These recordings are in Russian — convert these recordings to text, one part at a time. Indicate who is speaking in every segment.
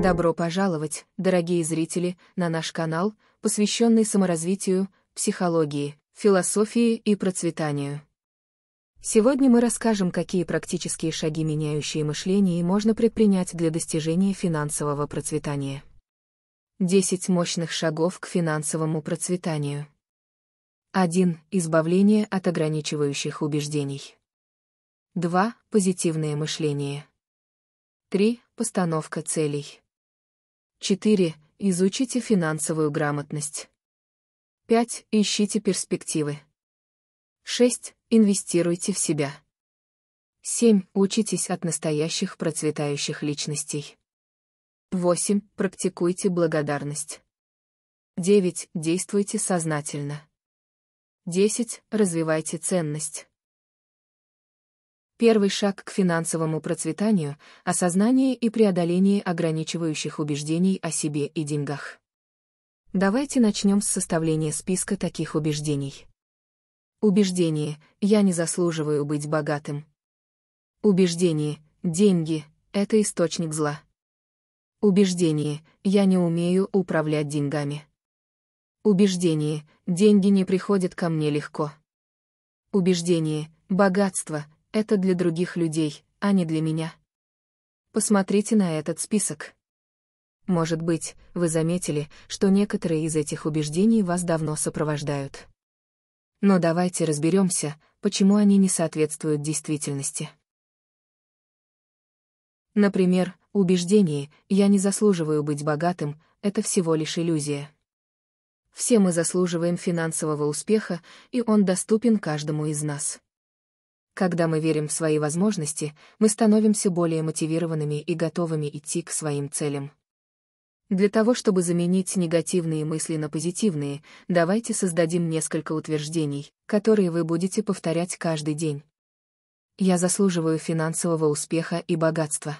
Speaker 1: Добро пожаловать, дорогие зрители, на наш канал, посвященный саморазвитию, психологии, философии и процветанию. Сегодня мы расскажем, какие практические шаги, меняющие мышление, можно предпринять для достижения финансового процветания. 10 мощных шагов к финансовому процветанию. 1. Избавление от ограничивающих убеждений. 2. Позитивное мышление. 3. Постановка целей. 4. Изучите финансовую грамотность. 5. Ищите перспективы. 6. Инвестируйте в себя. 7. Учитесь от настоящих процветающих личностей. 8. Практикуйте благодарность. 9. Действуйте сознательно. 10. Развивайте ценность. Первый шаг к финансовому процветанию – осознание и преодоление ограничивающих убеждений о себе и деньгах. Давайте начнем с составления списка таких убеждений. Убеждение «я не заслуживаю быть богатым». Убеждение «деньги – это источник зла». Убеждение «я не умею управлять деньгами». Убеждение «деньги не приходят ко мне легко». Убеждение «богатство – это для других людей, а не для меня. Посмотрите на этот список. Может быть, вы заметили, что некоторые из этих убеждений вас давно сопровождают. Но давайте разберемся, почему они не соответствуют действительности. Например, убеждение «я не заслуживаю быть богатым» — это всего лишь иллюзия. Все мы заслуживаем финансового успеха, и он доступен каждому из нас. Когда мы верим в свои возможности, мы становимся более мотивированными и готовыми идти к своим целям. Для того, чтобы заменить негативные мысли на позитивные, давайте создадим несколько утверждений, которые вы будете повторять каждый день. Я заслуживаю финансового успеха и богатства.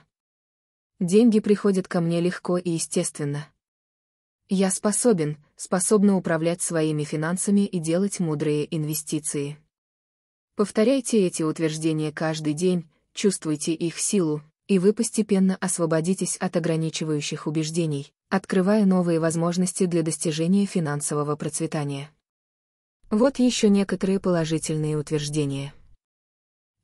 Speaker 1: Деньги приходят ко мне легко и естественно. Я способен, способна управлять своими финансами и делать мудрые инвестиции. Повторяйте эти утверждения каждый день, чувствуйте их силу, и вы постепенно освободитесь от ограничивающих убеждений, открывая новые возможности для достижения финансового процветания. Вот еще некоторые положительные утверждения.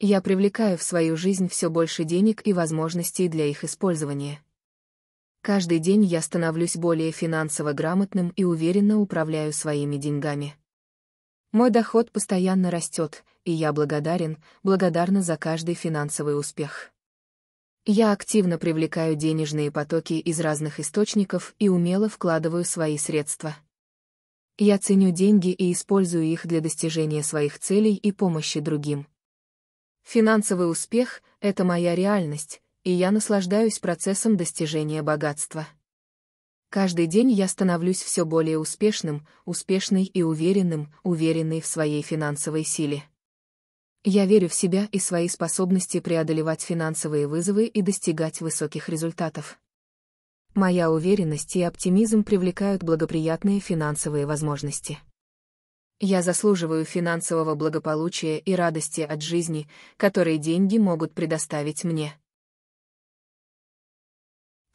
Speaker 1: Я привлекаю в свою жизнь все больше денег и возможностей для их использования. Каждый день я становлюсь более финансово грамотным и уверенно управляю своими деньгами. Мой доход постоянно растет, и я благодарен, благодарна за каждый финансовый успех. Я активно привлекаю денежные потоки из разных источников и умело вкладываю свои средства. Я ценю деньги и использую их для достижения своих целей и помощи другим. Финансовый успех — это моя реальность, и я наслаждаюсь процессом достижения богатства. Каждый день я становлюсь все более успешным, успешной и уверенным, уверенной в своей финансовой силе. Я верю в себя и свои способности преодолевать финансовые вызовы и достигать высоких результатов. Моя уверенность и оптимизм привлекают благоприятные финансовые возможности. Я заслуживаю финансового благополучия и радости от жизни, которые деньги могут предоставить мне.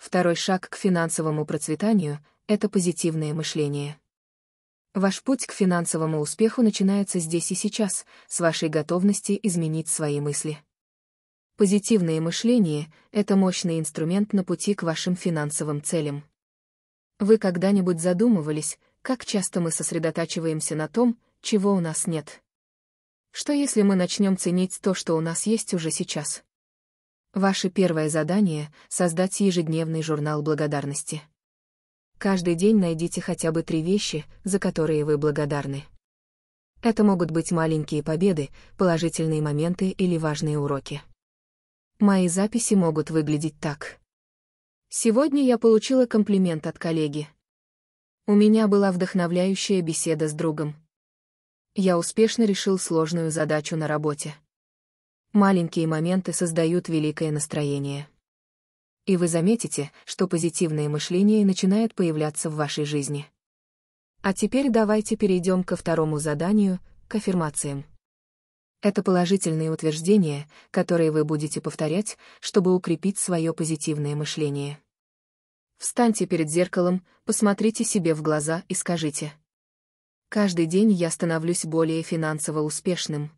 Speaker 1: Второй шаг к финансовому процветанию – это позитивное мышление. Ваш путь к финансовому успеху начинается здесь и сейчас, с вашей готовности изменить свои мысли. Позитивное мышление – это мощный инструмент на пути к вашим финансовым целям. Вы когда-нибудь задумывались, как часто мы сосредотачиваемся на том, чего у нас нет? Что если мы начнем ценить то, что у нас есть уже сейчас? Ваше первое задание — создать ежедневный журнал благодарности. Каждый день найдите хотя бы три вещи, за которые вы благодарны. Это могут быть маленькие победы, положительные моменты или важные уроки. Мои записи могут выглядеть так. Сегодня я получила комплимент от коллеги. У меня была вдохновляющая беседа с другом. Я успешно решил сложную задачу на работе. Маленькие моменты создают великое настроение. И вы заметите, что позитивное мышление начинает появляться в вашей жизни. А теперь давайте перейдем ко второму заданию, к аффирмациям. Это положительные утверждения, которые вы будете повторять, чтобы укрепить свое позитивное мышление. Встаньте перед зеркалом, посмотрите себе в глаза и скажите. Каждый день я становлюсь более финансово успешным,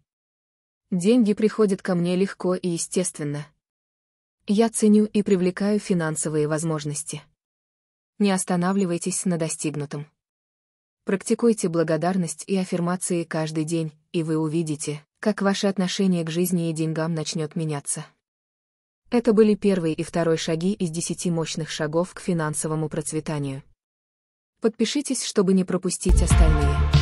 Speaker 1: Деньги приходят ко мне легко и естественно. Я ценю и привлекаю финансовые возможности. Не останавливайтесь на достигнутом. Практикуйте благодарность и аффирмации каждый день, и вы увидите, как ваше отношение к жизни и деньгам начнет меняться. Это были первый и второй шаги из десяти мощных шагов к финансовому процветанию. Подпишитесь, чтобы не пропустить остальные.